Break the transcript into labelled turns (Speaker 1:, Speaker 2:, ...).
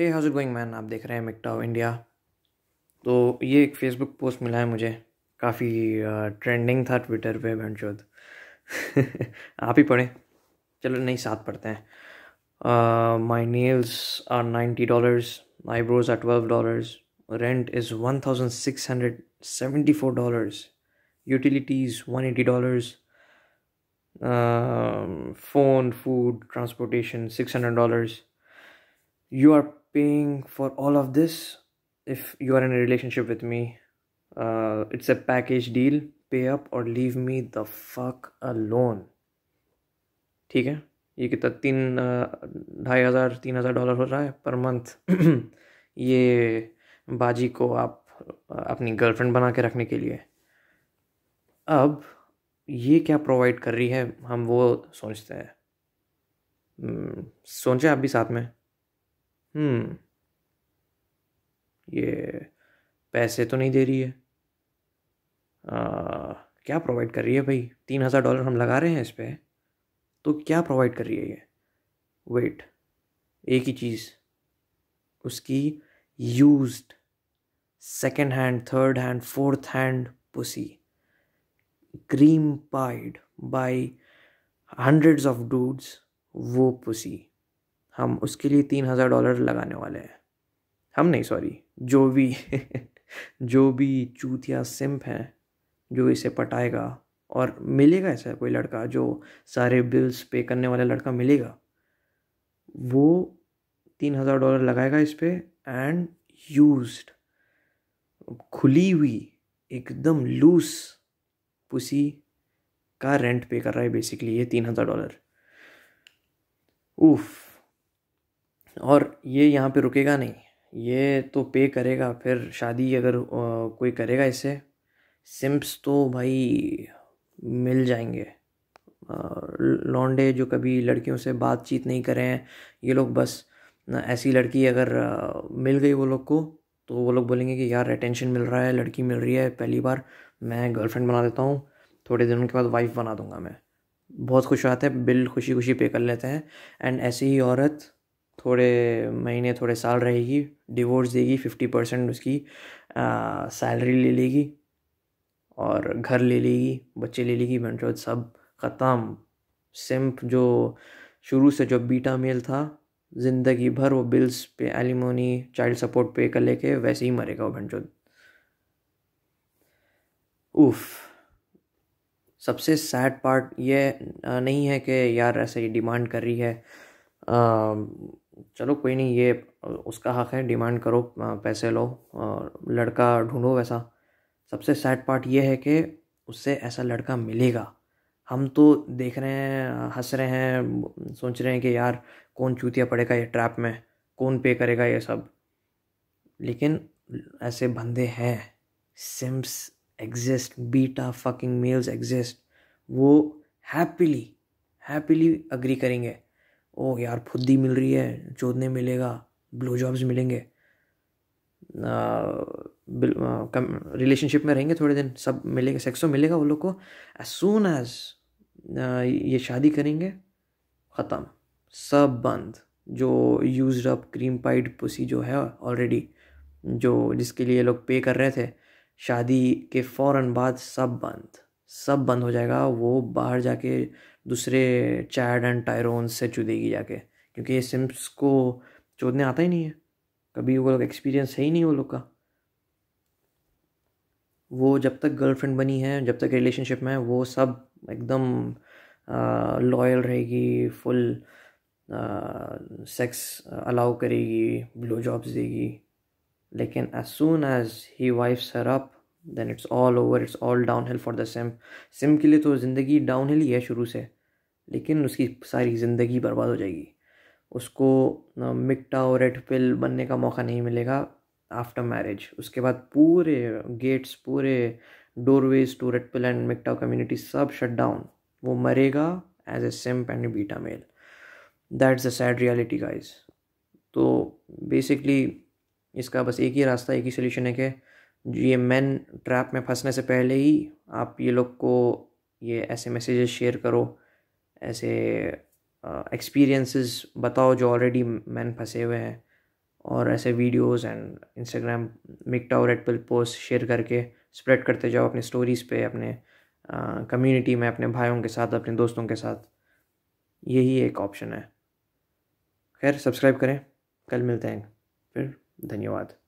Speaker 1: हे house going man आप देख रहे हैं मिकटाओ इंडिया तो ये एक फेसबुक पोस्ट मिला है मुझे काफ़ी ट्रेंडिंग था ट्विटर पे भैनचोद आप ही पढ़ें चलो नहीं साथ पढ़ते हैं my nails are ninety dollars eyebrows are twelve dollars rent is one thousand six hundred seventy four dollars utilities one eighty dollars phone food transportation six hundred dollars you are paying for all of this if you are in a relationship with me uh, it's a package deal pay up or leave me the fuck alone ठीक है ये कितना तीन ढाई हज़ार तीन हज़ार dollar हो रहा है पर मंथ ये बाजी को आप अपनी गर्लफ्रेंड बना के रखने के लिए अब ये क्या प्रोवाइड कर रही है हम वो सोचते हैं सोचें आप भी साथ में हम्म। ये पैसे तो नहीं दे रही है आ, क्या प्रोवाइड कर रही है भाई तीन हज़ार डॉलर हम लगा रहे हैं इस पर तो क्या प्रोवाइड कर रही है ये वेट एक ही चीज़ उसकी used second hand third hand fourth hand pussy cream pied by hundreds of dudes वो पुसी हम उसके लिए तीन हज़ार डॉलर लगाने वाले हैं हम नहीं सॉरी जो भी जो भी चूतिया सिम्प हैं जो इसे पटाएगा और मिलेगा ऐसा कोई लड़का जो सारे बिल्स पे करने वाला लड़का मिलेगा वो तीन हज़ार डॉलर लगाएगा इस पर एंड यूज खुली हुई एकदम लूज पुसी का रेंट पे कर रहा है बेसिकली ये तीन हज़ार डॉलर उफ़ और ये यहाँ पे रुकेगा नहीं ये तो पे करेगा फिर शादी अगर कोई करेगा इसे सिम्प्स तो भाई मिल जाएंगे लॉन्डे जो कभी लड़कियों से बातचीत नहीं करें हैं ये लोग बस ऐसी लड़की अगर मिल गई वो लोग को तो वो लोग बोलेंगे कि यार अटेंशन मिल रहा है लड़की मिल रही है पहली बार मैं गर्लफ्रेंड बना देता हूँ थोड़े दिनों के बाद वाइफ बना दूंगा मैं बहुत खुश हो जाते हैं बिल खुशी खुशी पे कर लेते हैं एंड ऐसी ही औरत थोड़े महीने थोड़े साल रहेगी डिवोर्स देगी फिफ्टी परसेंट उसकी सैलरी ले लेगी और घर ले लेगी बच्चे ले लेगी बनचौथ सब ख़त्म सिम्प जो शुरू से जो बीटा मेल था ज़िंदगी भर वो बिल्स पे एलिमोनी चाइल्ड सपोर्ट पे कर लेके वैसे ही मरेगा वो बनचौथ उफ़ सबसे सैड पार्ट ये नहीं है कि यार ऐसे ही डिमांड कर रही है चलो कोई नहीं ये उसका हक है डिमांड करो पैसे लो और लड़का ढूंढो वैसा सबसे सैड पार्ट ये है कि उससे ऐसा लड़का मिलेगा हम तो देख रहे हैं हंस रहे हैं सोच रहे हैं कि यार कौन चूतिया पड़ेगा ये ट्रैप में कौन पे करेगा ये सब लेकिन ऐसे बंदे हैं simps exist beta fucking males exist वो हैप्पीली हैप्पीली अग्री करेंगे ओह यार फुद्दी मिल रही है चोदने मिलेगा ब्लू जॉब्स मिलेंगे रिलेशनशिप में रहेंगे थोड़े दिन सब मिलेगा सेक्सो तो मिलेगा वो लोग को एज सुन एज ये शादी करेंगे ख़त्म सब बंद जो use up cream pied pussy जो है ऑलरेडी जो जिसके लिए लोग पे कर रहे थे शादी के फ़ौर बाद सब बंद सब बंद हो जाएगा वो बाहर जाके दूसरे चैड एंड टायरोन से चुदेगी जाके क्योंकि ये सिम्स को चोदने आता ही नहीं है कभी वो लोग एक्सपीरियंस है ही नहीं वो लोग का वो जब तक गर्लफ्रेंड बनी है जब तक रिलेशनशिप में वो सब एकदम लॉयल रहेगी फुल सेक्स अलाउ करेगी ब्लो जॉब्स देगी लेकिन एज सुन एज ही wife sir up then it's all over it's all downhill for the simp simp के लिए तो ज़िंदगी डाउन हिल ही है शुरू से लेकिन उसकी सारी ज़िंदगी बर्बाद हो जाएगी उसको मिकटा और रेड पिल बनने का मौका नहीं मिलेगा आफ्टर मैरिज उसके बाद पूरे गेट्स पूरे doorways to red pill and मिकटा कम्युनिटी सब शट डाउन वो मरेगा as a simp and beta male that's a sad reality guys तो बेसिकली इसका बस एक ही रास्ता एक ही सोल्यूशन है कि ये मैन ट्रैप में फंसने से पहले ही आप ये लोग को ये ऐसे मैसेजेस शेयर करो ऐसे एक्सपीरियंसेस बताओ जो ऑलरेडी मैन फंसे हुए हैं और ऐसे वीडियोस एंड इंस्टाग्राम मिकटा और एडपल पोस्ट शेयर करके स्प्रेड करते जाओ अपने स्टोरीज़ पे अपने कम्युनिटी में अपने भाइयों के साथ अपने दोस्तों के साथ यही एक ऑप्शन है खैर सब्सक्राइब करें कल मिलते हैं फिर धन्यवाद